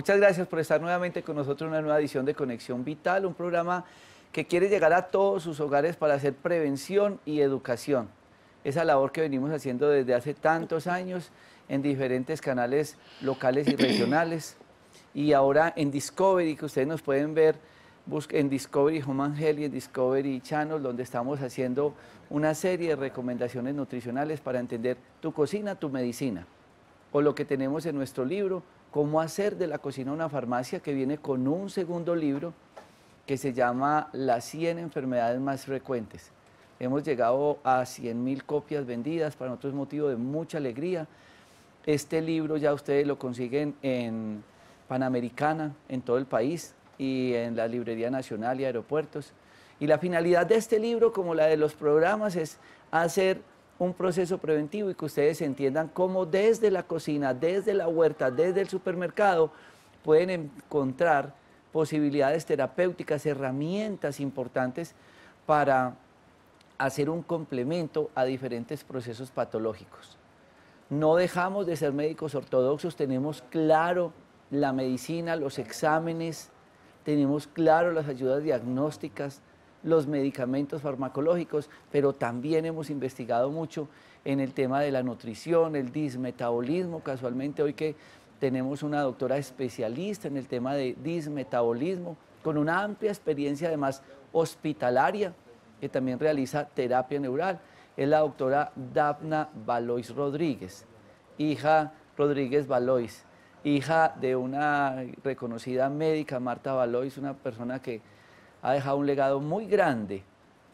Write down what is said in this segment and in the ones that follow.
Muchas gracias por estar nuevamente con nosotros en una nueva edición de Conexión Vital, un programa que quiere llegar a todos sus hogares para hacer prevención y educación. Esa labor que venimos haciendo desde hace tantos años en diferentes canales locales y regionales. Y ahora en Discovery, que ustedes nos pueden ver en Discovery Home Angel y en Discovery Channel, donde estamos haciendo una serie de recomendaciones nutricionales para entender tu cocina, tu medicina, o lo que tenemos en nuestro libro, Cómo hacer de la cocina una farmacia, que viene con un segundo libro que se llama Las 100 enfermedades más frecuentes. Hemos llegado a mil copias vendidas, para nosotros es motivo de mucha alegría. Este libro ya ustedes lo consiguen en Panamericana, en todo el país, y en la Librería Nacional y Aeropuertos. Y la finalidad de este libro, como la de los programas, es hacer un proceso preventivo y que ustedes entiendan cómo desde la cocina, desde la huerta, desde el supermercado pueden encontrar posibilidades terapéuticas, herramientas importantes para hacer un complemento a diferentes procesos patológicos. No dejamos de ser médicos ortodoxos, tenemos claro la medicina, los exámenes, tenemos claro las ayudas diagnósticas, los medicamentos farmacológicos, pero también hemos investigado mucho en el tema de la nutrición, el dismetabolismo, casualmente hoy que tenemos una doctora especialista en el tema de dismetabolismo, con una amplia experiencia además hospitalaria, que también realiza terapia neural, es la doctora Dafna Valois Rodríguez, hija Rodríguez Valois, hija de una reconocida médica, Marta Valois, una persona que ha dejado un legado muy grande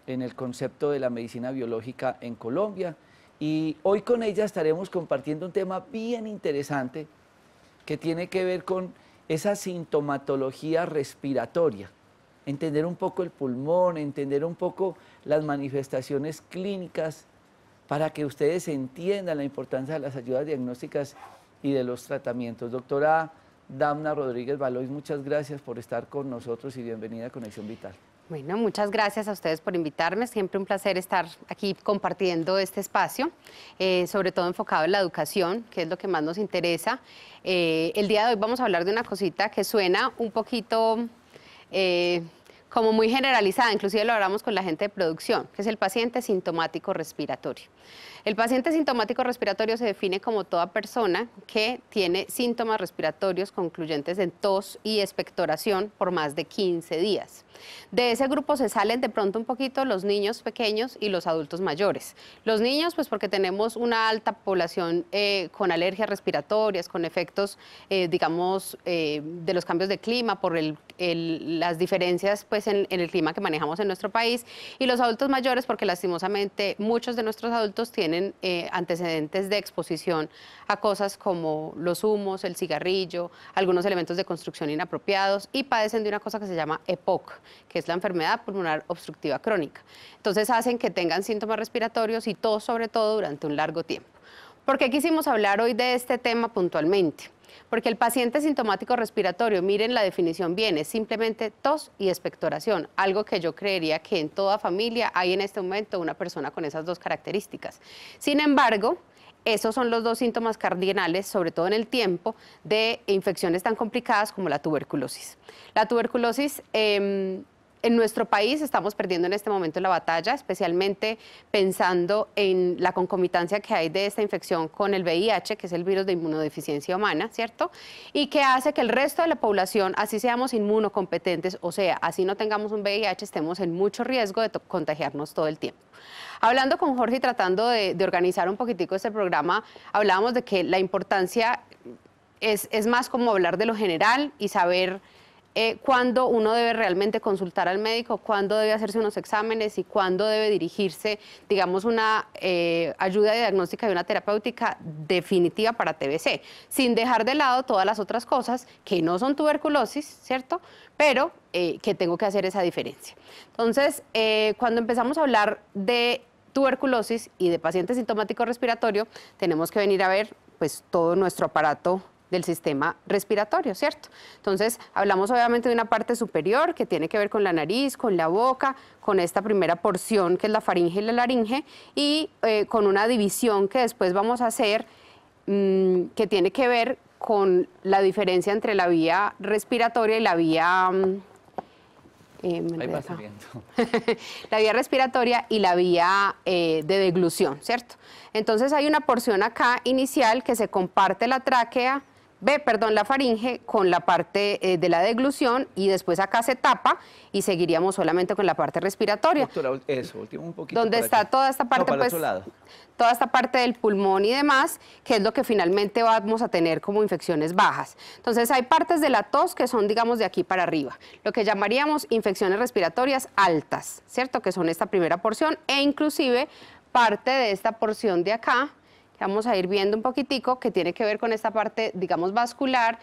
en el concepto de la medicina biológica en Colombia. Y hoy con ella estaremos compartiendo un tema bien interesante que tiene que ver con esa sintomatología respiratoria, entender un poco el pulmón, entender un poco las manifestaciones clínicas para que ustedes entiendan la importancia de las ayudas diagnósticas y de los tratamientos. Doctora Damna Rodríguez Valois, muchas gracias por estar con nosotros y bienvenida a Conexión Vital. Bueno, muchas gracias a ustedes por invitarme. Siempre un placer estar aquí compartiendo este espacio, eh, sobre todo enfocado en la educación, que es lo que más nos interesa. Eh, el día de hoy vamos a hablar de una cosita que suena un poquito eh, como muy generalizada, inclusive lo hablamos con la gente de producción, que es el paciente sintomático respiratorio. El paciente sintomático respiratorio se define como toda persona que tiene síntomas respiratorios concluyentes en tos y expectoración por más de 15 días. De ese grupo se salen de pronto un poquito los niños pequeños y los adultos mayores. Los niños, pues porque tenemos una alta población eh, con alergias respiratorias, con efectos, eh, digamos, eh, de los cambios de clima, por las diferencias pues, en, en el clima que manejamos en nuestro país. Y los adultos mayores, porque lastimosamente muchos de nuestros adultos tienen tienen eh, antecedentes de exposición a cosas como los humos, el cigarrillo, algunos elementos de construcción inapropiados y padecen de una cosa que se llama EPOC, que es la enfermedad pulmonar obstructiva crónica. Entonces hacen que tengan síntomas respiratorios y tos sobre todo durante un largo tiempo. ¿Por qué quisimos hablar hoy de este tema puntualmente? porque el paciente sintomático respiratorio, miren la definición bien, es simplemente tos y expectoración, algo que yo creería que en toda familia hay en este momento una persona con esas dos características. Sin embargo, esos son los dos síntomas cardinales, sobre todo en el tiempo, de infecciones tan complicadas como la tuberculosis. La tuberculosis... Em, en nuestro país estamos perdiendo en este momento la batalla, especialmente pensando en la concomitancia que hay de esta infección con el VIH, que es el virus de inmunodeficiencia humana, ¿cierto? Y que hace que el resto de la población, así seamos inmunocompetentes, o sea, así no tengamos un VIH, estemos en mucho riesgo de contagiarnos todo el tiempo. Hablando con Jorge y tratando de, organizar un poquitico este programa, hablábamos de que la importancia es más como hablar de lo general y saber eh, cuándo uno debe realmente consultar al médico, cuándo debe hacerse unos exámenes y cuándo debe dirigirse, digamos, una eh, ayuda diagnóstica y una terapéutica definitiva para TBC, sin dejar de lado todas las otras cosas que no son tuberculosis, ¿cierto? Pero eh, que tengo que hacer esa diferencia. Entonces, cuando empezamos a hablar de tuberculosis y de pacientes sintomático respiratorio, tenemos que venir a ver pues todo nuestro aparato del sistema respiratorio, ¿cierto? Entonces, hablamos obviamente de una parte superior que tiene que ver con la nariz, con la boca, con esta primera porción que es la faringe y la laringe, y eh, con una división que después vamos a hacer mm, que tiene que ver con la diferencia entre la vía respiratoria y la vía... Mm, eh, la vía respiratoria y la vía eh, de deglución, ¿cierto? Entonces hay una porción acá inicial que se comparte la tráquea ve, perdón, la faringe con la parte eh, de la deglución y después acá se tapa y seguiríamos solamente con la parte respiratoria. eso, último un poquito. Donde está toda esta parte, pues, toda esta parte del pulmón y demás, que es lo que finalmente vamos a tener como infecciones bajas. Entonces hay partes de la tos que son, digamos, de aquí para arriba, lo que llamaríamos infecciones respiratorias altas, ¿cierto? Que son esta primera porción e inclusive parte de esta porción de acá vamos a ir viendo un poquitico, que tiene que ver con esta parte, digamos, vascular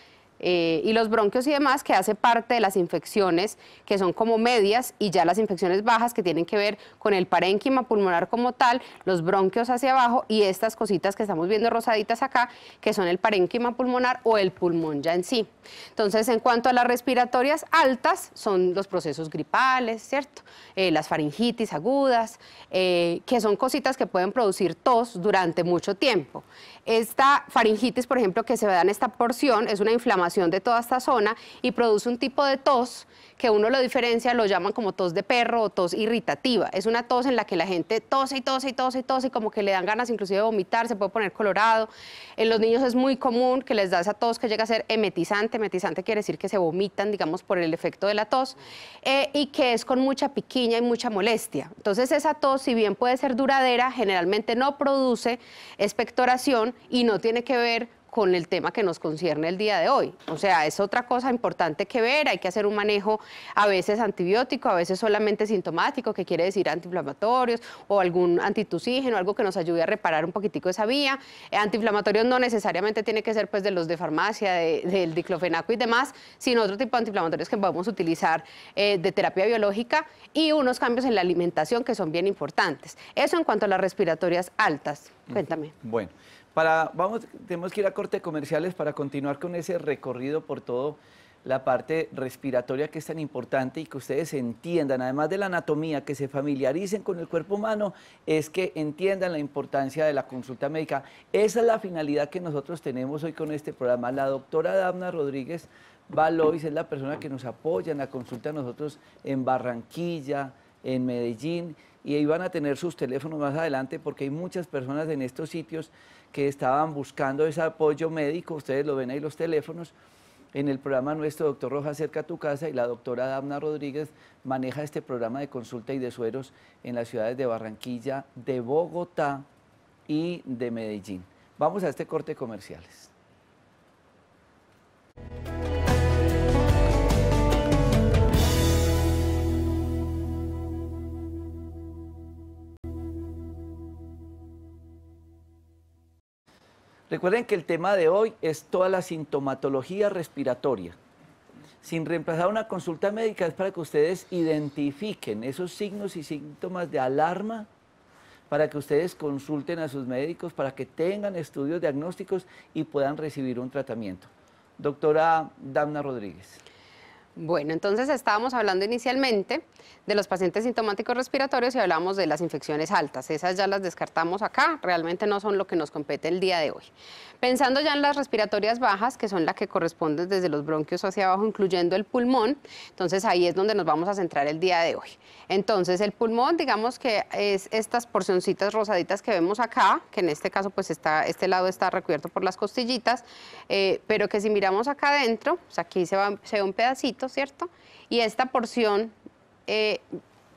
eh, y los bronquios y demás, que hace parte de las infecciones que son como medias y ya las infecciones bajas que tienen que ver con el parénquima pulmonar como tal, los bronquios hacia abajo y estas cositas que estamos viendo rosaditas acá, que son el parénquima pulmonar o el pulmón ya en sí. Entonces, en cuanto a las respiratorias altas, son los procesos gripales, ¿cierto? Eh, las faringitis agudas, eh, que son cositas que pueden producir tos durante mucho tiempo. Esta faringitis, por ejemplo, que se ve en esta porción, es una inflamación de toda esta zona y produce un tipo de tos que uno lo diferencia, lo llaman como tos de perro o tos irritativa. Es una tos en la que la gente tose y tose y tose y tose y como que le dan ganas inclusive de vomitar, se puede poner colorado. En los niños es muy común que les da esa tos que llega a ser emetizante. Emetizante quiere decir que se vomitan, digamos, por el efecto de la tos eh, y que es con mucha piquiña y mucha molestia. Entonces esa tos, si bien puede ser duradera, generalmente no produce expectoración y no tiene que ver con el tema que nos concierne el día de hoy. O sea, es otra cosa importante que ver, hay que hacer un manejo a veces antibiótico, a veces solamente sintomático, que quiere decir antiinflamatorios o algún antitusígeno, algo que nos ayude a reparar un poquitico esa vía. Eh, antiinflamatorios no necesariamente tiene que ser pues de los de farmacia, del diclofenaco y demás, sino otro tipo de antiinflamatorios que podemos utilizar eh, de terapia biológica y unos cambios en la alimentación que son bien importantes. Eso en cuanto a las respiratorias altas. Cuéntame. Bueno vamos, tenemos que ir a corte comerciales para continuar con ese recorrido por toda la parte respiratoria que es tan importante y que ustedes entiendan, además de la anatomía, que se familiaricen con el cuerpo humano, es que entiendan la importancia de la consulta médica. Esa es la finalidad que nosotros tenemos hoy con este programa. La doctora Damna Rodríguez Valois es la persona que nos apoya en la consulta a nosotros en Barranquilla, en Medellín y ahí van a tener sus teléfonos más adelante porque hay muchas personas en estos sitios que estaban buscando ese apoyo médico, ustedes lo ven ahí los teléfonos. En el programa nuestro, doctor roja cerca a tu casa y la doctora Damna Rodríguez maneja este programa de consulta y de sueros en las ciudades de Barranquilla, de Bogotá y de Medellín. Vamos a este corte comerciales. Recuerden que el tema de hoy es toda la sintomatología respiratoria. Sin reemplazar una consulta médica es para que ustedes identifiquen esos signos y síntomas de alarma, para que ustedes consulten a sus médicos, para que tengan estudios diagnósticos y puedan recibir un tratamiento. Doctora Damna Rodríguez. Bueno, entonces estábamos hablando inicialmente de los pacientes sintomáticos respiratorios y hablamos de las infecciones altas. Esas ya las descartamos acá, realmente no son lo que nos compete el día de hoy. Pensando ya en las respiratorias bajas, que son las que corresponden desde los bronquios hacia abajo, incluyendo el pulmón, entonces ahí es donde nos vamos a centrar el día de hoy. Entonces el pulmón, digamos que es estas porcioncitas rosaditas que vemos acá, que en este caso pues está, este lado está recubierto por las costillitas, eh, pero que si miramos acá adentro, pues, aquí se, va, se ve un pedacito, ¿cierto? Y esta porción eh,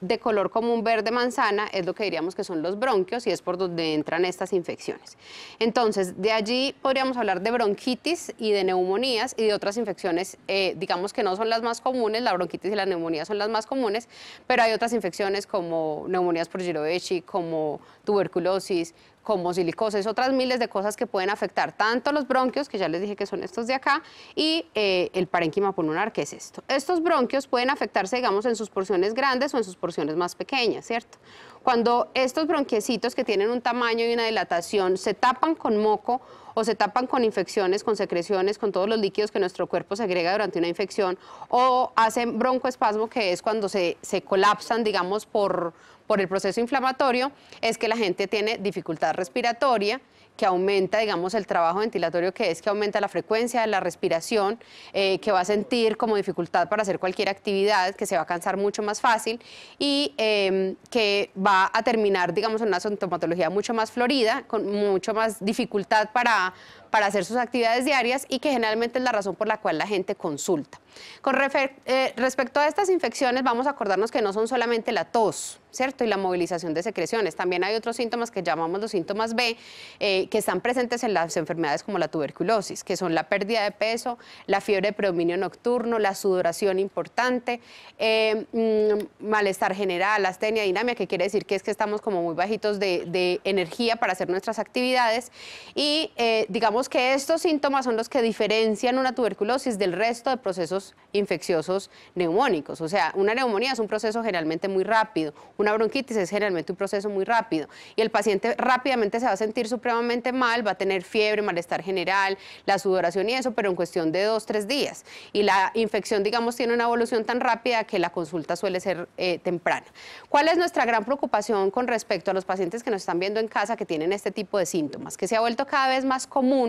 de color como un verde manzana es lo que diríamos que son los bronquios y es por donde entran estas infecciones. Entonces, de allí podríamos hablar de bronquitis y de neumonías y de otras infecciones, eh, digamos que no son las más comunes, la bronquitis y la neumonía son las más comunes, pero hay otras infecciones como neumonías por Girovechi, como tuberculosis, como silicosis, otras miles de cosas que pueden afectar tanto los bronquios, que ya les dije que son estos de acá, y eh, el parénquima pulmonar, que es esto. Estos bronquios pueden afectarse, digamos, en sus porciones grandes o en sus porciones más pequeñas, ¿cierto? Cuando estos bronquiecitos que tienen un tamaño y una dilatación se tapan con moco o se tapan con infecciones, con secreciones, con todos los líquidos que nuestro cuerpo segrega durante una infección, o hacen broncoespasmo, que es cuando se, colapsan, digamos, por, por el proceso inflamatorio, es que la gente tiene dificultad respiratoria que aumenta, digamos, el trabajo ventilatorio, que es que aumenta la frecuencia de la respiración, eh, que va a sentir como dificultad para hacer cualquier actividad, que se va a cansar mucho más fácil y em, que va a terminar, digamos, en una sintomatología mucho más florida, con mucho más dificultad para para hacer sus actividades diarias y que generalmente es la razón por la cual la gente consulta. Con eh, respecto a estas infecciones, vamos a acordarnos que no son solamente la tos, ¿cierto? Y la movilización de secreciones. También hay otros síntomas que llamamos los síntomas B, eh, que están presentes en las enfermedades como la tuberculosis, que son la pérdida de peso, la fiebre de predominio nocturno, la sudoración importante, eh, mm, malestar general, astenia, dinamia, que quiere decir que es que estamos como muy bajitos de, de energía para hacer nuestras actividades y, digamos, que estos síntomas son los que diferencian una tuberculosis del resto de procesos infecciosos neumónicos. O sea, una neumonía es un proceso generalmente muy rápido, una bronquitis es generalmente un proceso muy rápido y el paciente rápidamente se va a sentir supremamente mal, va a tener fiebre, malestar general, la sudoración y eso, pero en cuestión de dos, tres días. Y la infección, digamos, tiene una evolución tan rápida que la consulta suele ser eh, temprana. ¿Cuál es nuestra gran preocupación con respecto a los pacientes que nos están viendo en casa que tienen este tipo de síntomas? Que se ha vuelto cada vez más común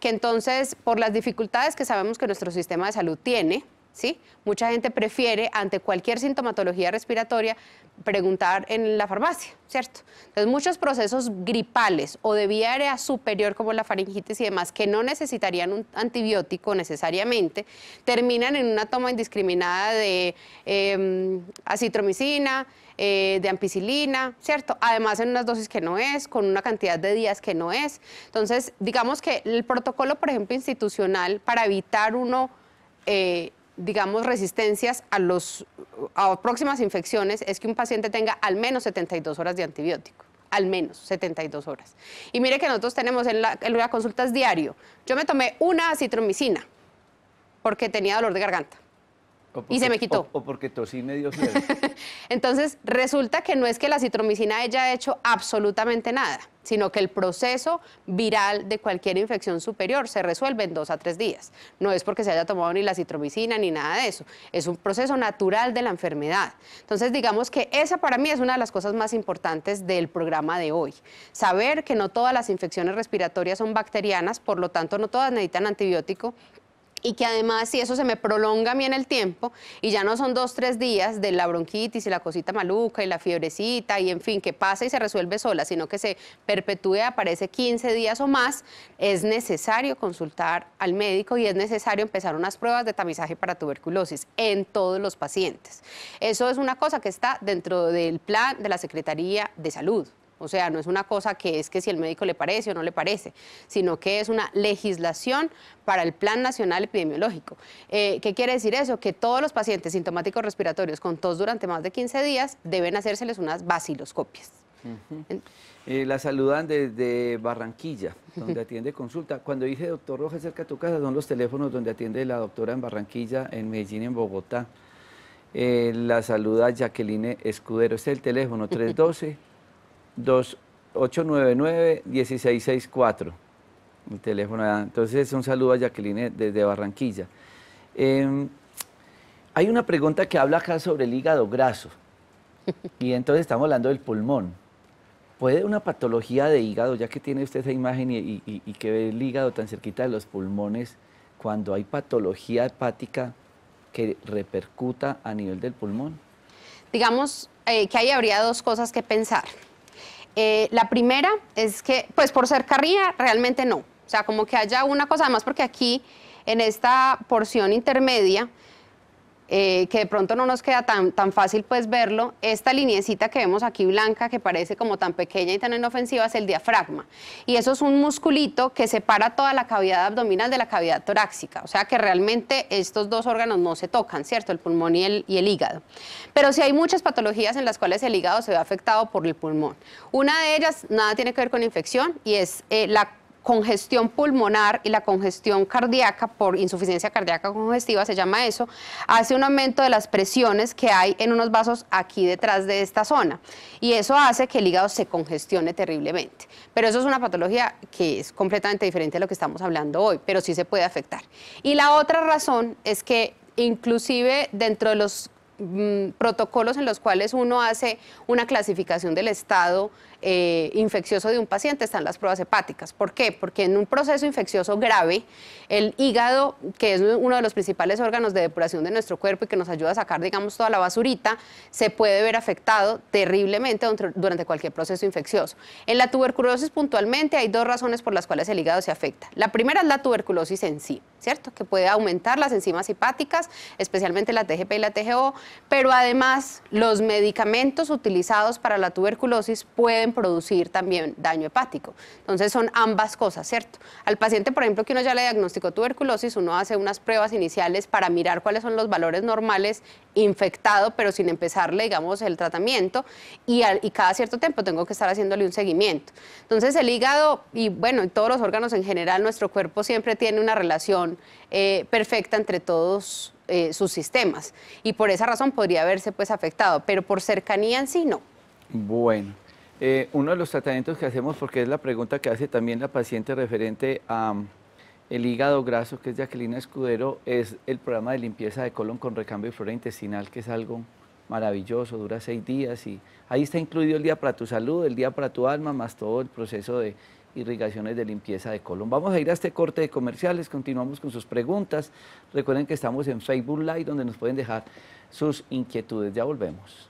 que entonces por las dificultades que sabemos que nuestro sistema de salud tiene, ¿Sí? Mucha gente prefiere, ante cualquier sintomatología respiratoria, preguntar en la farmacia, ¿cierto? Entonces, muchos procesos gripales o de vía aérea superior, como la faringitis y demás, que no necesitarían un antibiótico necesariamente, terminan en una toma indiscriminada de em, acitromicina, eh, de ampicilina, ¿cierto? Además en unas dosis que no es, con una cantidad de días que no es. Entonces, digamos que el protocolo, por ejemplo, institucional, para evitar uno... Eh, digamos, resistencias a, los, próximas infecciones es que un paciente tenga al menos 72 horas de antibiótico al menos 72 horas. Y mire que nosotros tenemos en, la, consulta consultas diario. Yo me tomé una citromicina porque tenía dolor de garganta y se me quitó. O, porque tosí medio Entonces, resulta que no es que la citromicina haya hecho absolutamente nada, sino que el proceso viral de cualquier infección superior se resuelve en dos a tres días. No es porque se haya tomado ni la citromicina ni nada de eso. Es un proceso natural de la enfermedad. Entonces, digamos que esa para mí es una de las cosas más importantes del programa de hoy. Saber que no todas las infecciones respiratorias son bacterianas, por lo tanto, no todas necesitan antibiótico y que además si eso se me prolonga a mí en el tiempo y ya no son dos, tres días de la bronquitis y la cosita maluca y la fiebrecita y en fin, que pasa y se resuelve sola, sino que se perpetúe, aparece 15 días o más, es necesario consultar al médico y es necesario empezar unas pruebas de tamizaje para tuberculosis en todos los pacientes. Eso es una cosa que está dentro del plan de la Secretaría de Salud. O sea, no es una cosa que es que si el médico le parece o no le parece, sino que es una legislación para el Plan Nacional Epidemiológico. Eh, ¿Qué quiere decir eso? Que todos los pacientes sintomáticos respiratorios con tos durante más de 15 días deben hacérseles unas vaciloscopias. Eh, la saludan desde Barranquilla, donde atiende consulta. Cuando dije doctor Rojas cerca de tu casa, son los teléfonos donde atiende la doctora en Barranquilla, en Medellín, en Bogotá. Eh, la saluda Jacqueline Escudero, este es el teléfono 312. 2899 1664 Mi teléfono ah, Entonces, un saludo a Jacqueline desde Barranquilla. Em, hay una pregunta que habla acá sobre el hígado graso. Y entonces estamos hablando del pulmón. ¿Puede una patología de hígado, ya que tiene usted esa imagen y, que ve el hígado tan cerquita de los pulmones, cuando hay patología hepática que repercuta a nivel del pulmón? Digamos eh, que ahí habría dos cosas que pensar. Eh, la primera es que, pues por carría, realmente no. O sea, como que haya una cosa, más, porque aquí, en esta porción intermedia, eh, que de pronto no nos queda tan, fácil pues verlo, esta liniecita que vemos aquí blanca, que parece como tan pequeña y tan inofensiva, es el diafragma. Y eso es un musculito que separa toda la cavidad abdominal de la cavidad torácica, o sea que realmente estos dos órganos no se tocan, ¿cierto? El pulmón y el, hígado. Pero si hay muchas patologías en las cuales el hígado se ve afectado por el pulmón. Una de ellas nada tiene que ver con infección y es eh, la congestión pulmonar y la congestión cardíaca por insuficiencia cardíaca congestiva, se llama eso, hace un aumento de las presiones que hay en unos vasos aquí detrás de esta zona. Y eso hace que el hígado se congestione terriblemente. Pero eso es una patología que es completamente diferente a lo que estamos hablando hoy, pero sí se puede afectar. Y la otra razón es que inclusive dentro de los mm, protocolos en los cuales uno hace una clasificación del estado eh, infeccioso de un paciente están las pruebas hepáticas. ¿Por qué? Porque en un proceso infeccioso grave, el hígado, que es uno de los principales órganos de depuración de nuestro cuerpo y que nos ayuda a sacar, digamos, toda la basurita, se puede ver afectado terriblemente durante cualquier proceso infeccioso. En la tuberculosis puntualmente hay dos razones por las cuales el hígado se afecta. La primera es la tuberculosis en sí, ¿cierto? Que puede aumentar las enzimas hepáticas, especialmente la TGP y la TGO, pero además los medicamentos utilizados para la tuberculosis pueden producir también daño hepático. Entonces son ambas cosas, ¿cierto? Al paciente, por ejemplo, que uno ya le diagnosticó tuberculosis, uno hace unas pruebas iniciales para mirar cuáles son los valores normales infectado, pero sin empezarle, digamos, el tratamiento y, cada cierto tiempo tengo que estar haciéndole un seguimiento. Entonces el hígado y bueno, todos los órganos en general, nuestro cuerpo siempre tiene una relación eh, perfecta entre todos eh, sus sistemas y por esa razón podría verse pues afectado, pero por cercanía en sí no. Bueno. Eh, uno de los tratamientos que hacemos, porque es la pregunta que hace también la paciente referente a mm, el hígado graso, que es Jacqueline Escudero, es el programa de limpieza de colon con recambio de flora intestinal, que es algo maravilloso, dura seis días y ahí está incluido el día para tu salud, el día para tu alma, más todo el proceso de irrigaciones de limpieza de colon. Vamos a ir a este corte de comerciales, continuamos con sus preguntas. Recuerden que estamos en Facebook Live donde nos pueden dejar sus inquietudes. Ya volvemos.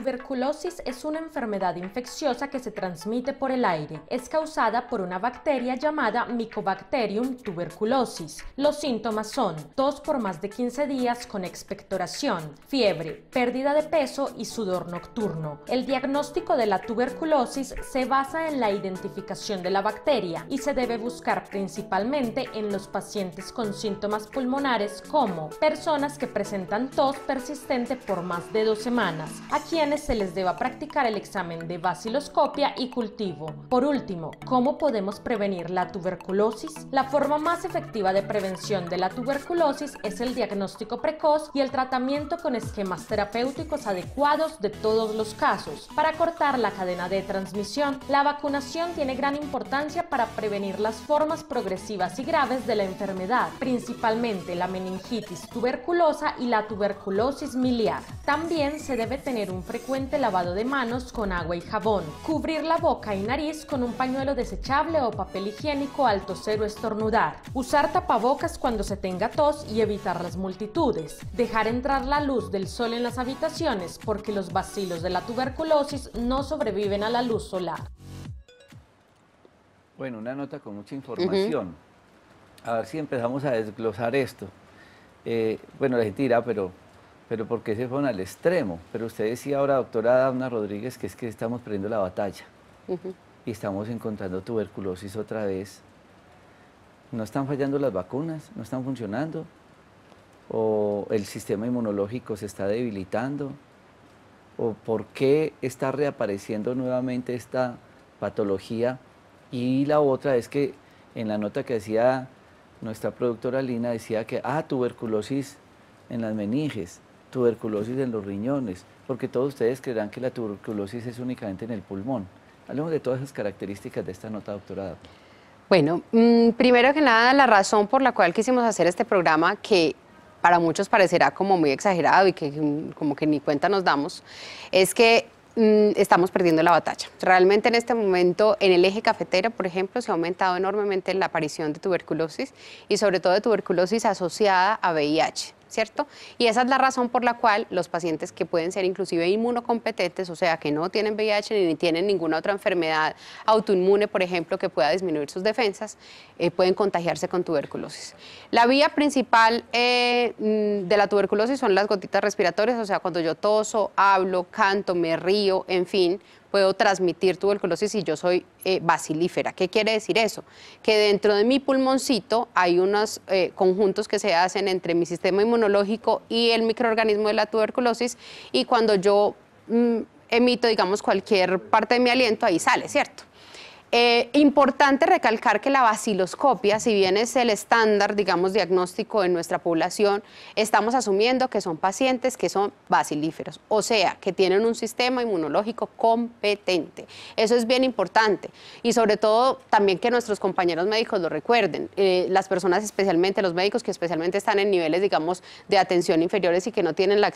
tuberculosis es una enfermedad infecciosa que se transmite por el aire. Es causada por una bacteria llamada Mycobacterium tuberculosis. Los síntomas son tos por más de 15 días con expectoración, fiebre, pérdida de peso y sudor nocturno. El diagnóstico de la tuberculosis se basa en la identificación de la bacteria y se debe buscar principalmente en los pacientes con síntomas pulmonares como personas que presentan tos persistente por más de dos semanas, a quienes se les deba practicar el examen de baciloscopia y cultivo. Por último, ¿cómo podemos prevenir la tuberculosis? La forma más efectiva de prevención de la tuberculosis es el diagnóstico precoz y el tratamiento con esquemas terapéuticos adecuados de todos los casos. Para cortar la cadena de transmisión, la vacunación tiene gran importancia para prevenir las formas progresivas y graves de la enfermedad, principalmente la meningitis tuberculosa y la tuberculosis miliar. También se debe tener un frecuente Cuente lavado de manos con agua y jabón. Cubrir la boca y nariz con un pañuelo desechable o papel higiénico al toser o estornudar. Usar tapabocas cuando se tenga tos y evitar las multitudes. Dejar entrar la luz del sol en las habitaciones porque los bacilos de la tuberculosis no sobreviven a la luz solar. Bueno, una nota con mucha información. A ver si empezamos a desglosar esto. Eh, bueno, la gente pero pero porque se fueron al extremo? Pero usted decía ahora, doctora Dana Rodríguez, que es que estamos perdiendo la batalla y estamos encontrando tuberculosis otra vez. ¿No están fallando las vacunas? ¿No están funcionando? ¿O el sistema inmunológico se está debilitando? ¿O por qué está reapareciendo nuevamente esta patología? Y la otra es que en la nota que decía nuestra productora Lina, decía que, ah, tuberculosis en las meninges tuberculosis en los riñones, porque todos ustedes creerán que la tuberculosis es únicamente en el pulmón. Hablemos de todas esas características de esta nota doctorada. Bueno, mm, primero que nada, la razón por la cual quisimos hacer este programa, que para muchos parecerá como muy exagerado y que mm, como que ni cuenta nos damos, es que mm, estamos perdiendo la batalla. Realmente en este momento en el eje cafetero, por ejemplo, se ha aumentado enormemente la aparición de tuberculosis y sobre todo de tuberculosis asociada a VIH. ¿cierto? Y esa es la razón por la cual los pacientes que pueden ser inclusive inmunocompetentes, o sea, que no tienen VIH ni tienen ninguna otra enfermedad autoinmune, por ejemplo, que pueda disminuir sus defensas, eh, pueden contagiarse con tuberculosis. La vía principal eh, mm, de la tuberculosis son las gotitas respiratorias, o sea, cuando yo toso, hablo, canto, me río, en fin, puedo transmitir tuberculosis si yo soy eh, basilífera. ¿Qué quiere decir eso? Que dentro de mi pulmoncito hay unos eh, conjuntos que se hacen entre mi sistema inmunológico y el microorganismo de la tuberculosis y cuando yo mm, emito, digamos, cualquier parte de mi aliento, ahí sale, ¿cierto? Eh, importante recalcar que la vaciloscopia, si bien es el estándar, digamos, diagnóstico en nuestra población, estamos asumiendo que son pacientes que son bacilíferos, o sea, que tienen un sistema inmunológico competente. Eso es bien importante y sobre todo también que nuestros compañeros médicos lo recuerden, eh, las personas especialmente, los médicos que especialmente están en niveles, digamos, de atención inferiores y que no tienen la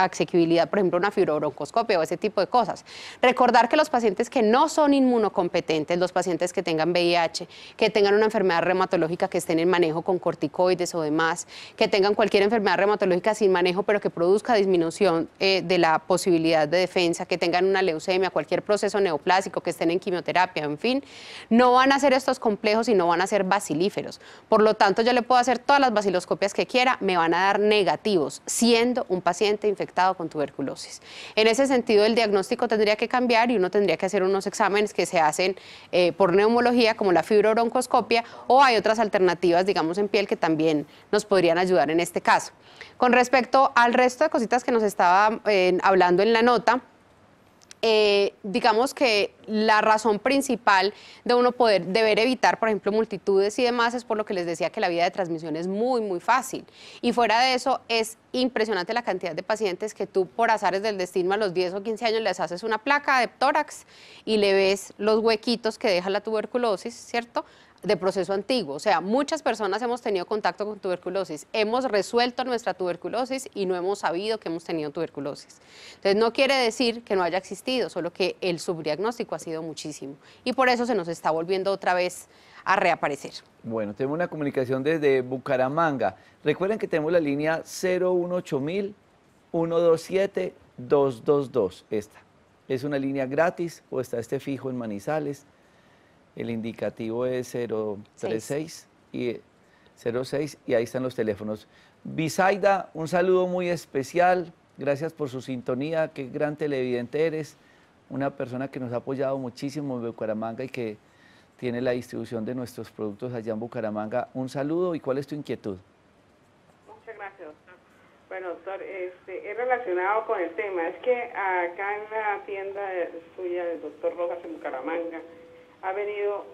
accesibilidad, por ejemplo, una fibrobroncoscopia o ese tipo de cosas. Recordar que los pacientes que no son inmunocompetentes, los pacientes que tengan VIH, que tengan una enfermedad reumatológica que estén en manejo con corticoides o demás, que tengan cualquier enfermedad reumatológica sin manejo, pero que produzca disminución eh, de la posibilidad de defensa, que tengan una leucemia, cualquier proceso neoplásico, que estén en quimioterapia, en fin, no van a ser estos complejos y no van a ser basilíferos. Por lo tanto, yo le puedo hacer todas las basiloscopias que quiera, me van a dar negativos, siendo un paciente infectado con tuberculosis. En ese sentido, el diagnóstico tendría que cambiar y uno tendría que hacer unos exámenes que se hacen eh, por neumología como la fibrobroncoscopia o hay otras alternativas, digamos, en piel que también nos podrían ayudar en este caso. Con respecto al resto de cositas que nos estaba eh, hablando en la nota, eh, digamos que la razón principal de uno poder deber evitar, por ejemplo, multitudes y demás es por lo que les decía que la vida de transmisión es muy, muy fácil. Y fuera de eso, es impresionante la cantidad de pacientes que tú por azares del destino a los 10 o 15 años les haces una placa de tórax y le ves los huequitos que deja la tuberculosis, ¿cierto? de proceso antiguo. O sea, muchas personas hemos tenido contacto con tuberculosis, hemos resuelto nuestra tuberculosis y no hemos sabido que hemos tenido tuberculosis. Entonces, no quiere decir que no haya existido, solo que el subdiagnóstico ha sido muchísimo y por eso se nos está volviendo otra vez a reaparecer. Bueno, tenemos una comunicación desde Bucaramanga. Recuerden que tenemos la línea 018000 127 222. Esta es una línea gratis o está este fijo en Manizales el indicativo es 036 y 06 y ahí están los teléfonos. Bisaida, un saludo muy especial. Gracias por su sintonía. Qué gran televidente eres. Una persona que nos ha apoyado muchísimo en Bucaramanga y que tiene la distribución de nuestros productos allá en Bucaramanga. Un saludo y cuál es tu inquietud. Muchas gracias. Doctor. Bueno, doctor, este, es relacionado con el tema. Es que acá en la tienda suya del doctor Rojas en Bucaramanga, ha venido,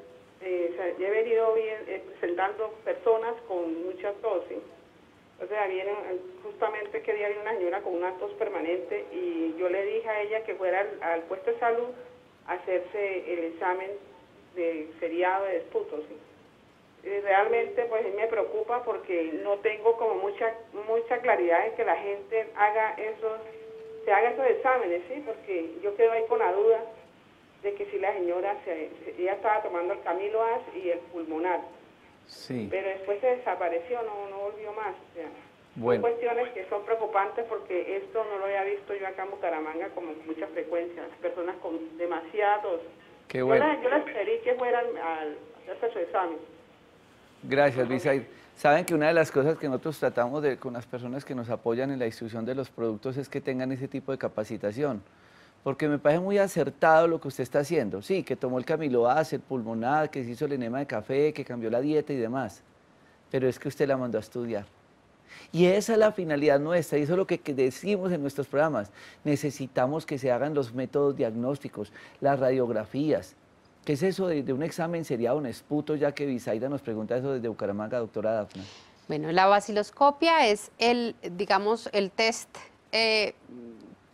eh, he venido bien, eh, presentando personas con mucha tos. O sea, viene, justamente que día una señora con una tos permanente y yo le dije a ella que fuera al, puesto de salud a hacerse el examen de seriado de esputos. realmente pues me preocupa porque no tengo como mucha mucha claridad de que la gente haga eso, se haga esos exámenes sí porque yo quedo ahí con la duda de que si la señora se, ella estaba tomando el Camiloas y el pulmonar. Sí. Pero después se desapareció, no, no volvió más. bueno. Son cuestiones que son preocupantes porque esto no lo había visto yo acá en Bucaramanga con mucha frecuencia. personas con demasiados. Qué bueno. Yo les que fueran al hacerse su examen. Gracias, Luisa. Saben que una de las cosas que nosotros tratamos de, con las personas que nos apoyan en la distribución de los productos es que tengan ese tipo de capacitación porque me parece muy acertado lo que usted está haciendo. Sí, que tomó el Camilo el pulmonar, que se hizo el enema de café, que cambió la dieta y demás. Pero es que usted la mandó a estudiar. Y esa es la finalidad nuestra, y eso es lo que decimos en nuestros programas. Necesitamos que se hagan los métodos diagnósticos, las radiografías. ¿Qué es eso de, un examen sería un esputo, ya que Visaida nos pregunta eso desde Bucaramanga, doctora Dafna? Bueno, la vaciloscopia es el, digamos, el test eh,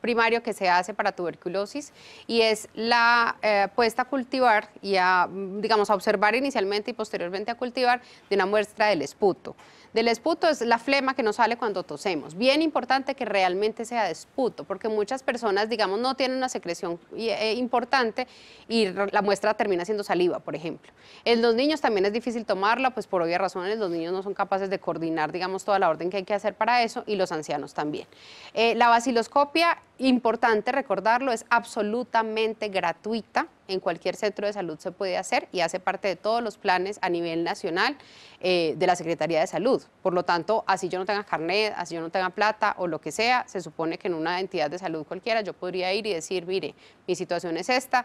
primario que se hace para tuberculosis y es la eh, puesta a cultivar y a, mm, digamos, a observar inicialmente y posteriormente a cultivar de una muestra del esputo. Del esputo es la flema que nos sale cuando tosemos. Bien importante que realmente sea de esputo, porque muchas personas, digamos, no tienen una secreción eh, importante y la muestra termina siendo saliva, por ejemplo. En los niños también es difícil tomarla, pues por obvias razones los niños no son capaces de coordinar, digamos, toda la orden que hay que hacer para eso y los ancianos también. Eh, la vaciloscopia importante recordarlo, es absolutamente gratuita. En cualquier centro de salud se puede hacer y hace parte de todos los planes a nivel nacional eh, de la Secretaría de Salud. Por lo tanto, así yo no tenga carnet, así yo no tenga plata o lo que sea, se supone que en una entidad de salud cualquiera yo podría ir y decir, mire, mi situación es esta,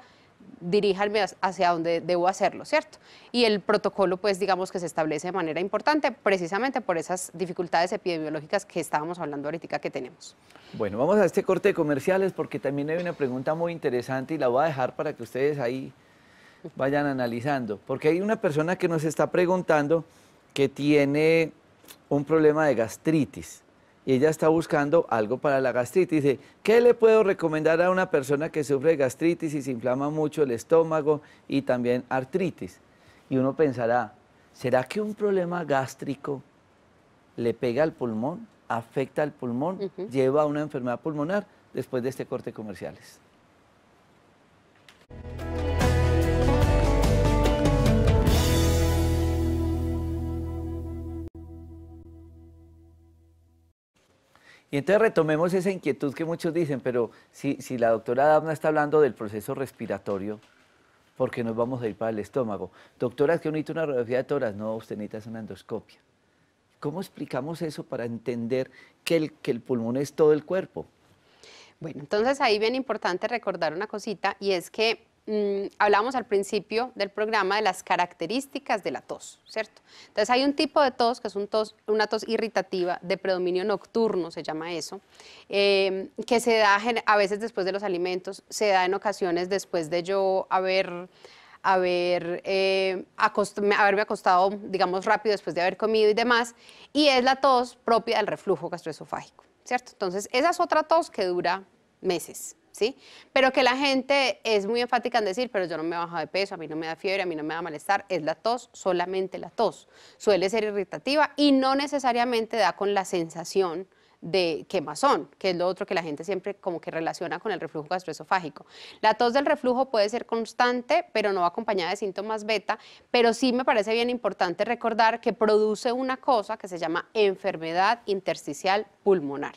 diríjame hacia donde debo hacerlo, ¿cierto? Y el protocolo, pues digamos que se establece de manera importante precisamente por esas dificultades epidemiológicas que estábamos hablando ahorita que tenemos. Bueno, vamos a este corte de comerciales porque también hay una pregunta muy interesante y la voy a dejar para que ustedes ahí vayan analizando, porque hay una persona que nos está preguntando que tiene un problema de gastritis y ella está buscando algo para la gastritis. Dice, ¿qué le puedo recomendar a una persona que sufre gastritis y se inflama mucho el estómago y también artritis? Y uno pensará, ¿será que un problema gástrico le pega al pulmón, afecta al pulmón, lleva a una enfermedad pulmonar después de este corte comerciales? Y entonces retomemos esa inquietud que muchos dicen, pero si, si la doctora Dabna está hablando del proceso respiratorio, porque nos vamos a ir para el estómago. Doctora, es que necesita una radiografía de toras. No, usted necesita una endoscopia. ¿Cómo explicamos eso para entender que el, que el pulmón es todo el cuerpo? Bueno, entonces ahí bien importante recordar una cosita y es que Mm, hablábamos hablamos al principio del programa de las características de la tos, ¿cierto? Entonces hay un tipo de tos que es una tos irritativa de predominio nocturno, se llama eso, em, que se da a veces después de los alimentos, se da en ocasiones después de yo haber eh, haberme acostado, digamos, rápido después de haber comido y demás, y es la tos propia del reflujo gastroesofágico, ¿cierto? Entonces, esa es otra tos que dura meses. Pero que la gente es muy enfática en decir, pero yo no me bajo de peso, a mí no me da fiebre, a mí no me da malestar, es la tos, solamente la tos. Suele ser irritativa y no necesariamente da con la sensación de quemazón, que es lo otro que la gente siempre como que relaciona con el reflujo gastroesofágico. La tos del reflujo puede ser constante, pero no acompañada de síntomas beta, pero sí me parece bien importante recordar que produce una cosa que se llama enfermedad intersticial pulmonar.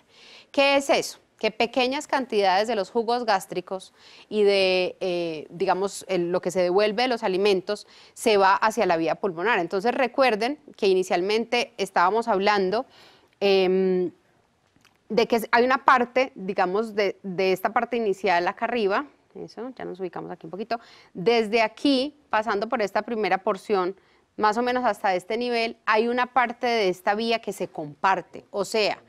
¿Qué es eso? que pequeñas cantidades de los jugos gástricos y de, eh, digamos, lo que se devuelve de los alimentos se va hacia la vía pulmonar. Entonces recuerden que inicialmente estábamos hablando em, de que hay una parte, digamos, de, esta parte inicial acá arriba, eso, ya nos ubicamos aquí un poquito, desde aquí, pasando por esta primera porción, más o menos hasta este nivel, hay una parte de esta vía que se comparte, o sea,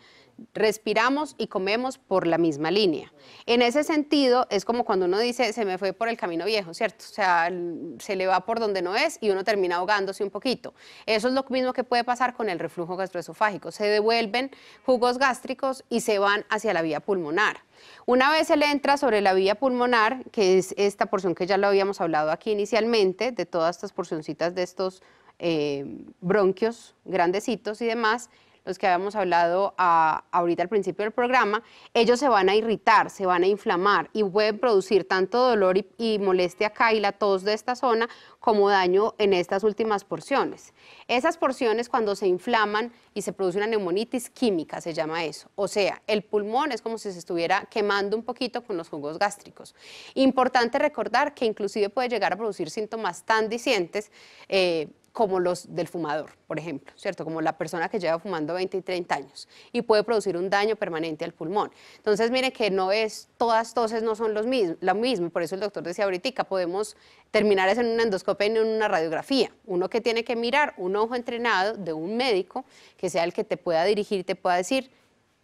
respiramos y comemos por la misma línea. En ese sentido, es como cuando uno dice, se me fue por el camino viejo, ¿cierto? O sea, se le va por donde no es y uno termina ahogándose un poquito. Eso es lo mismo que puede pasar con el reflujo gastroesofágico. Se devuelven jugos gástricos y se van hacia la vía pulmonar. Una vez se le entra sobre la vía pulmonar, que es esta porción que ya lo habíamos hablado aquí inicialmente, de todas estas porcioncitas de estos eh, bronquios grandecitos y demás, los que habíamos hablado a, ah, ahorita al principio del programa, ellos se van a irritar, se van a inflamar y pueden producir tanto dolor y, molestia acá y la tos de esta zona como daño en estas últimas porciones. Esas porciones cuando se inflaman y se produce una neumonitis química, se llama eso. O sea, el pulmón es como si se estuviera quemando un poquito con los jugos gástricos. Importante recordar que inclusive puede llegar a producir síntomas tan discientes eh, como los del fumador, por ejemplo, ¿cierto? Como la persona que lleva fumando 20 y 30 años y puede producir un daño permanente al pulmón. Entonces, mire que no es, todas toses no son los mismos, lo mismo, por eso el doctor decía ahorita, podemos terminar eso en una endoscopia y en una radiografía. Uno que tiene que mirar, un ojo entrenado de un médico que sea el que te pueda dirigir, y te pueda decir,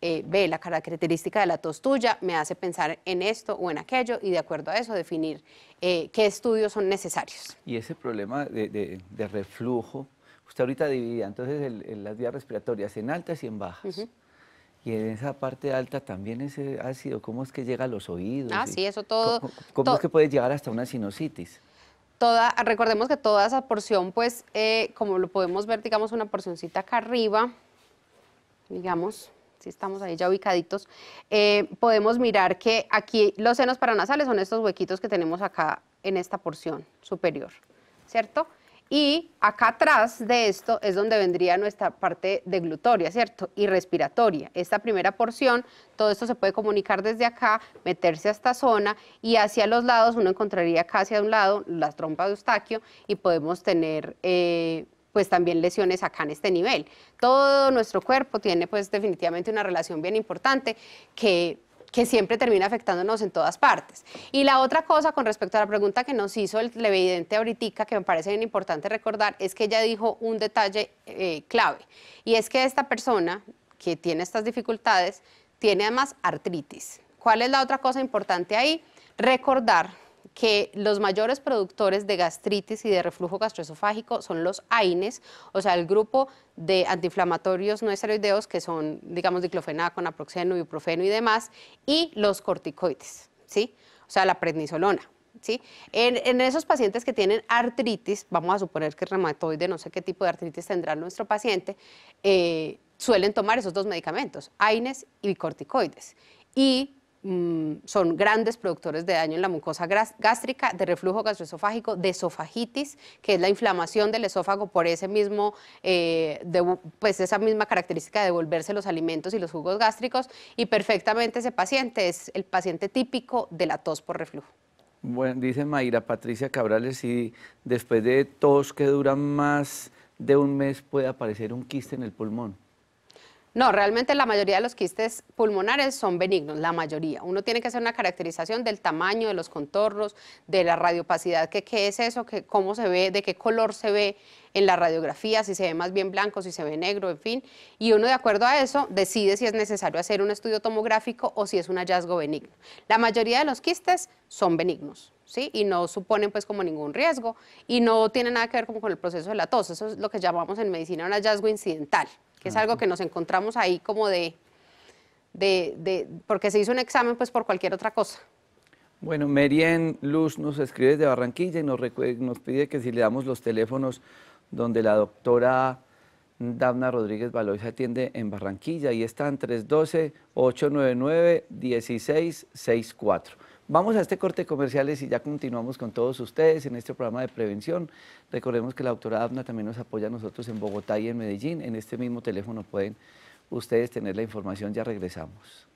eh, ve la característica de la tos tuya, me hace pensar en esto o en aquello y de acuerdo a eso definir eh, qué estudios son necesarios. Y ese problema de, de, reflujo, usted ahorita dividía entonces el, las vías respiratorias en altas y en bajas. Y en esa parte alta también ese ácido, ¿cómo es que llega a los oídos? Ah, sí, eso todo. ¿Cómo, es que puede llegar hasta una sinusitis? Toda, recordemos que toda esa porción, pues, eh, como lo podemos ver, digamos, una porcioncita acá arriba, digamos, si estamos ahí ya ubicaditos, eh, podemos mirar que aquí los senos paranasales son estos huequitos que tenemos acá en esta porción superior, ¿cierto? Y acá atrás de esto es donde vendría nuestra parte deglutoria, ¿cierto? Y respiratoria. Esta primera porción, todo esto se puede comunicar desde acá, meterse a esta zona y hacia los lados uno encontraría acá hacia un lado las trompas de eustaquio y podemos tener... Eh, pues también lesiones acá en este nivel. Todo nuestro cuerpo tiene pues definitivamente una relación bien importante que que siempre termina afectándonos en todas partes. Y la otra cosa con respecto a la pregunta que nos hizo el televidente ahorita, que me parece bien importante recordar, es que ella dijo un detalle eh, clave, y es que esta persona que tiene estas dificultades tiene además artritis. ¿Cuál es la otra cosa importante ahí? Recordar que los mayores productores de gastritis y de reflujo gastroesofágico son los AINES, o sea, el grupo de antiinflamatorios no esteroideos que son, digamos, diclofenaco, naproxeno, ibuprofeno y demás, y los corticoides, ¿sí? O sea, la prednisolona. ¿Sí? En, esos pacientes que tienen artritis, vamos a suponer que reumatoide, no sé qué tipo de artritis tendrá nuestro paciente, eh, suelen tomar esos dos medicamentos, AINES y corticoides. Y Mm, son grandes productores de daño en la mucosa gástrica, de reflujo gastroesofágico, de esofagitis, que es la inflamación del esófago por ese mismo, eh, pues esa misma característica de devolverse los alimentos y los jugos gástricos, y perfectamente ese paciente es el paciente típico de la tos por reflujo. Bueno, dice Mayra Patricia Cabrales, si después de tos que dura más de un mes puede aparecer un quiste en el pulmón. No, realmente la mayoría de los quistes pulmonares son benignos, la mayoría. Uno tiene que hacer una caracterización del tamaño, de los contornos, de la radiopacidad, que qué es eso, cómo se ve, de qué color se ve en la radiografía, si se ve más bien blanco, si se ve negro, en fin. Y uno de acuerdo a eso decide si es necesario hacer un estudio tomográfico o si es un hallazgo benigno. La mayoría de los quistes son benignos. ¿Sí? y no suponen pues como ningún riesgo y no tienen nada que ver con el proceso de la tos, eso es lo que llamamos en medicina un hallazgo incidental que es algo que nos encontramos ahí como de, porque se hizo un examen pues por cualquier otra cosa. Bueno, Merien Luz nos escribe de Barranquilla y nos, pide que si le damos los teléfonos donde la doctora Dafna Rodríguez Valois atiende en Barranquilla y están 312-899-1664. Vamos a este corte comerciales y ya continuamos con todos ustedes en este programa de prevención. Recordemos que la doctora Abna también nos apoya a nosotros en Bogotá y en Medellín. En este mismo teléfono pueden ustedes tener la información. Ya regresamos.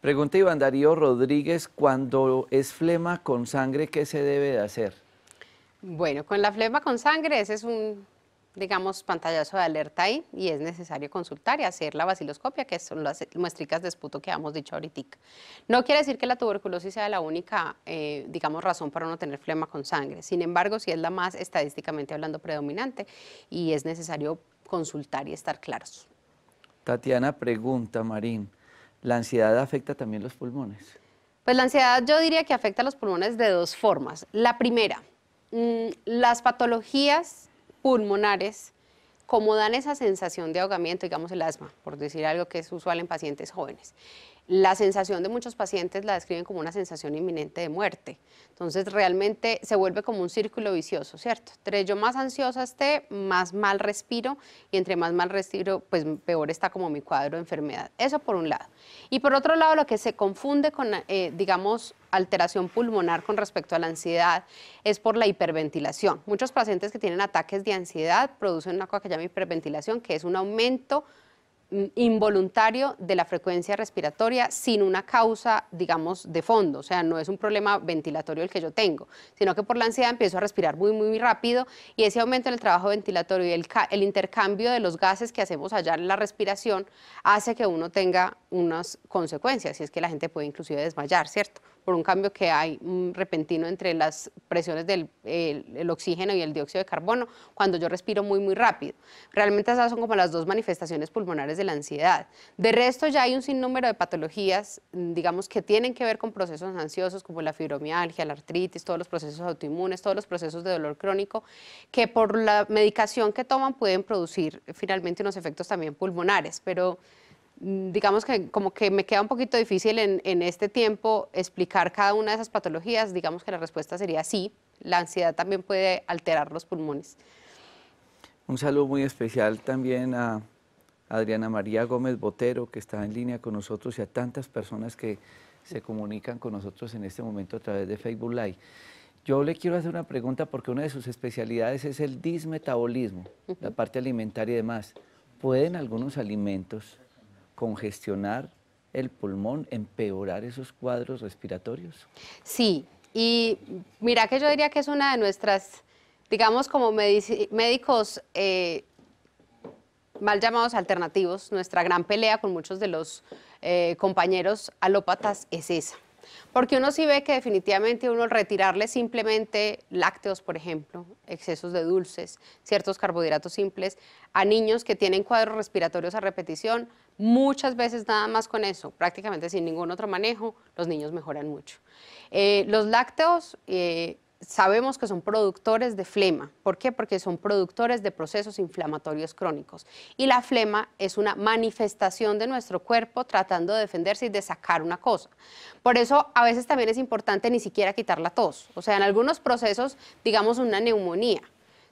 Pregunta Iván Darío Rodríguez, cuando es flema con sangre, ¿qué se debe de hacer? Bueno, con la flema con sangre, ese es un, digamos, pantallazo de alerta ahí y es necesario consultar y hacer la vaciloscopia, que son las muestricas de esputo que habíamos dicho ahorita. No quiere decir que la tuberculosis sea la única, eh, digamos, razón para no tener flema con sangre. Sin embargo, sí es la más estadísticamente hablando predominante y es necesario consultar y estar claros. Tatiana pregunta, Marín, ¿la ansiedad afecta también los pulmones? Pues la ansiedad yo diría que afecta a los pulmones de dos formas. La primera, Mm, las patologías pulmonares, como dan esa sensación de ahogamiento, digamos el asma, por decir algo que es usual en pacientes jóvenes, la sensación de muchos pacientes la describen como una sensación inminente de muerte. Entonces realmente se vuelve como un círculo vicioso, ¿cierto? Entre yo más ansiosa esté, más mal respiro y entre más mal respiro, pues peor está como mi cuadro de enfermedad. Eso por un lado. Y por otro lado, lo que se confunde con, eh, digamos, alteración pulmonar con respecto a la ansiedad es por la hiperventilación. Muchos pacientes que tienen ataques de ansiedad producen una cosa que llama hiperventilación, que es un aumento Mm, involuntario de la frecuencia respiratoria sin una causa, digamos, de fondo. O sea, no es un problema ventilatorio el que yo tengo, sino que por la ansiedad empiezo a respirar muy, muy rápido y ese aumento en el trabajo ventilatorio y el, el intercambio de los gases que hacemos allá en la respiración hace que uno tenga unas consecuencias y es que la gente puede inclusive desmayar, ¿cierto? por un cambio que hay mm, repentino entre las presiones del oxígeno y el dióxido de carbono cuando yo respiro muy, muy rápido. Realmente esas son como las dos manifestaciones pulmonares de la ansiedad. De resto ya hay un sinnúmero de patologías, mm, digamos, que tienen que ver con procesos ansiosos como la fibromialgia, la artritis, todos los procesos autoinmunes, todos los procesos de dolor crónico, que por la medicación que toman pueden producir eh, finalmente unos efectos también pulmonares, pero... Mm, digamos que como que me queda un poquito difícil en, este tiempo explicar cada una de esas patologías, digamos que la respuesta sería sí, la ansiedad también puede alterar los pulmones. Un saludo muy especial también a Adriana María Gómez Botero, que está en línea con nosotros, y a tantas personas que se comunican con nosotros en este momento a través de Facebook Live. Yo le quiero hacer una pregunta porque una de sus especialidades es el dismetabolismo, la parte alimentaria y demás. ¿Pueden algunos alimentos congestionar el pulmón, empeorar esos cuadros respiratorios? Sí, y mira que yo diría que es una de nuestras, digamos como médicos eh, mal llamados alternativos, nuestra gran pelea con muchos de los eh, compañeros alópatas es esa. Porque uno sí ve que definitivamente uno retirarle simplemente lácteos, por ejemplo, excesos de dulces, ciertos carbohidratos simples, a niños que tienen cuadros respiratorios a repetición, muchas veces nada más con eso, prácticamente sin ningún otro manejo, los niños mejoran mucho. Eh, los lácteos... Eh, sabemos que son productores de flema. ¿Por qué? Porque son productores de procesos inflamatorios crónicos. Y la flema es una manifestación de nuestro cuerpo tratando de defenderse y de sacar una cosa. Por eso a veces también es importante ni siquiera quitar la tos. O sea, en algunos procesos, digamos una neumonía,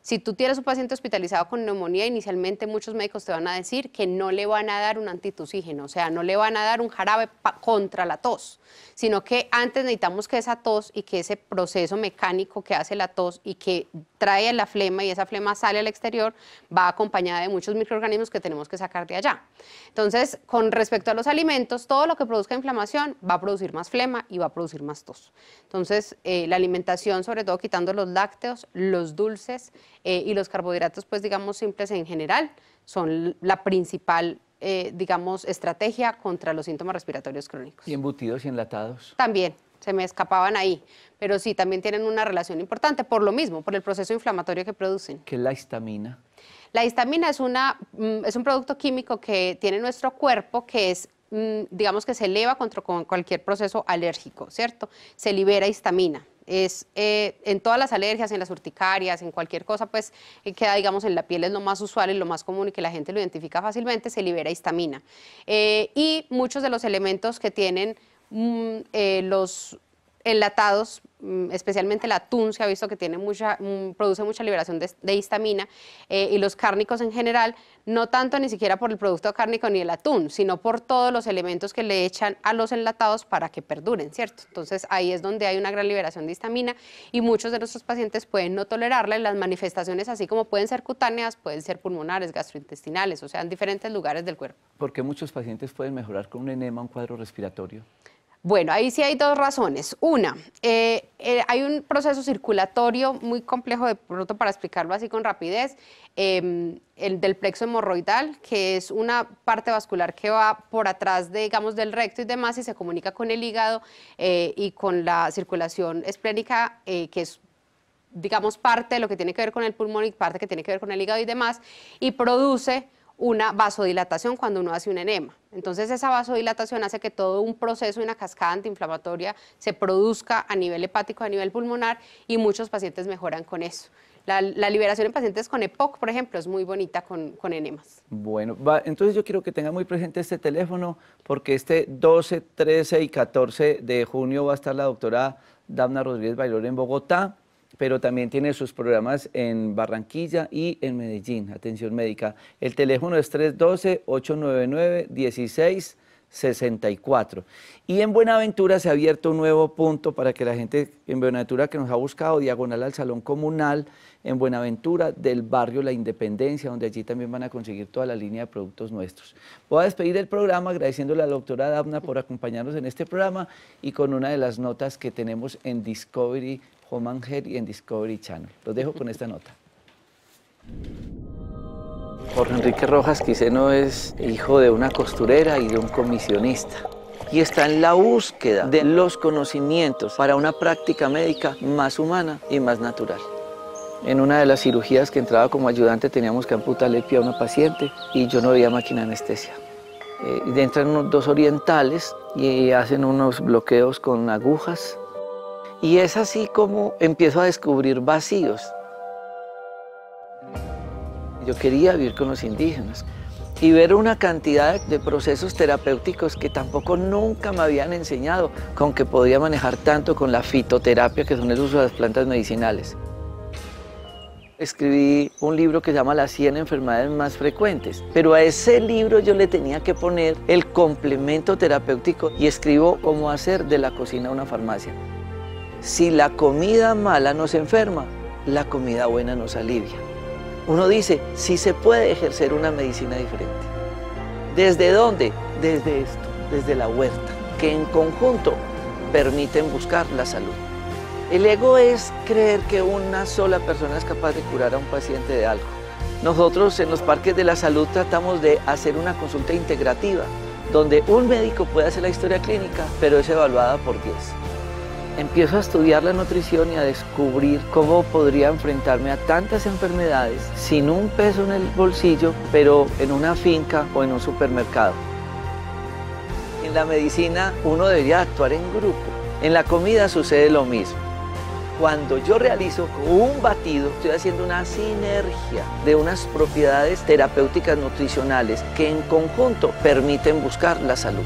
si tú tienes un paciente hospitalizado con neumonía, inicialmente muchos médicos te van a decir que no le van a dar un antitusígeno, o sea, no le van a dar un jarabe contra la tos, sino que antes necesitamos que esa tos y que ese proceso mecánico que hace la tos y que trae la flema y esa flema sale al exterior, va acompañada de muchos microorganismos que tenemos que sacar de allá. Entonces, con respecto a los alimentos, todo lo que produzca inflamación va a producir más flema y va a producir más tos. Entonces, eh, la alimentación, sobre todo quitando los lácteos, los dulces eh, y los carbohidratos, pues digamos simples en general, son la principal eh, digamos, estrategia contra los síntomas respiratorios crónicos. ¿Y embutidos y enlatados? También, se me escapaban ahí. Pero sí, también tienen una relación importante por lo mismo, por el proceso inflamatorio que producen. ¿Qué es la histamina? La histamina es, una, mm, es un producto químico que tiene nuestro cuerpo que es mm, digamos que se eleva contra cualquier proceso alérgico, ¿cierto? Se libera histamina es eh, en todas las alergias, en las urticarias, en cualquier cosa, pues eh, queda, digamos, en la piel es lo más usual es lo más común y que la gente lo identifica fácilmente, se libera histamina. Eh, y muchos de los elementos que tienen Mm, eh, los enlatados, mm, especialmente el atún, se ha visto que tiene mucha, mm, produce mucha liberación de, histamina, eh, y los cárnicos en general, no tanto ni siquiera por el producto cárnico ni el atún, sino por todos los elementos que le echan a los enlatados para que perduren, ¿cierto? Entonces ahí es donde hay una gran liberación de histamina y muchos de nuestros pacientes pueden no tolerarla y las manifestaciones, así como pueden ser cutáneas, pueden ser pulmonares, gastrointestinales, o sea, en diferentes lugares del cuerpo. ¿Por qué muchos pacientes pueden mejorar con un enema, un cuadro respiratorio? Bueno, ahí sí hay dos razones. Una, eh, eh, hay un proceso circulatorio muy complejo de pronto para explicarlo así con rapidez, em, el del plexo hemorroidal, que es una parte vascular que va por atrás, de, digamos, del recto y demás y se comunica con el hígado eh, y con la circulación esplénica, que es digamos, parte de lo que tiene que ver con el pulmón y parte que tiene que ver con el hígado y demás, y produce una vasodilatación cuando uno hace un enema. Entonces esa vasodilatación hace que todo un proceso, una cascada antiinflamatoria se produzca a nivel hepático, a nivel pulmonar y muchos pacientes mejoran con eso. La, liberación en pacientes con EPOC, por ejemplo, es muy bonita con, enemas. Bueno, entonces yo quiero que tenga muy presente este teléfono porque este 12, 13 y 14 de junio va a estar la doctora Damna Rodríguez Bailor en Bogotá pero también tiene sus programas en Barranquilla y en Medellín, atención médica. El teléfono es 312-899-1664. Y en Buenaventura se ha abierto un nuevo punto para que la gente en Buenaventura que nos ha buscado, diagonal al Salón Comunal, en Buenaventura, del barrio La Independencia, donde allí también van a conseguir toda la línea de productos nuestros. Voy a despedir el programa agradeciéndole a la doctora Dabna por acompañarnos en este programa y con una de las notas que tenemos en Discovery Home y en Discovery Channel. Los dejo con esta nota. Jorge Enrique Rojas Quiseno es hijo de una costurera y de un comisionista y está en la búsqueda de los conocimientos para una práctica médica más humana y más natural. En una de las cirugías que entraba como ayudante teníamos que amputarle el pie a una paciente y yo no había máquina de anestesia. Eh, entran unos dos orientales y hacen unos bloqueos con agujas y es así como empiezo a descubrir vacíos. Yo quería vivir con los indígenas y ver una cantidad de procesos terapéuticos que tampoco nunca me habían enseñado, con que podía manejar tanto con la fitoterapia, que son el uso de las plantas medicinales. Escribí un libro que se llama Las 100 enfermedades más frecuentes, pero a ese libro yo le tenía que poner el complemento terapéutico y escribo cómo hacer de la cocina una farmacia si la comida mala nos enferma, la comida buena nos alivia. Uno dice, si se puede ejercer una medicina diferente. ¿Desde dónde? Desde esto, desde la huerta, que en conjunto permiten buscar la salud. El ego es creer que una sola persona es capaz de curar a un paciente de algo. Nosotros en los parques de la salud tratamos de hacer una consulta integrativa, donde un médico puede hacer la historia clínica, pero es evaluada por 10. Empiezo a estudiar la nutrición y a descubrir cómo podría enfrentarme a tantas enfermedades sin un peso en el bolsillo, pero en una finca o en un supermercado. En la medicina uno debería actuar en grupo. En la comida sucede lo mismo. Cuando yo realizo un batido, estoy haciendo una sinergia de unas propiedades terapéuticas nutricionales que en conjunto permiten buscar la salud.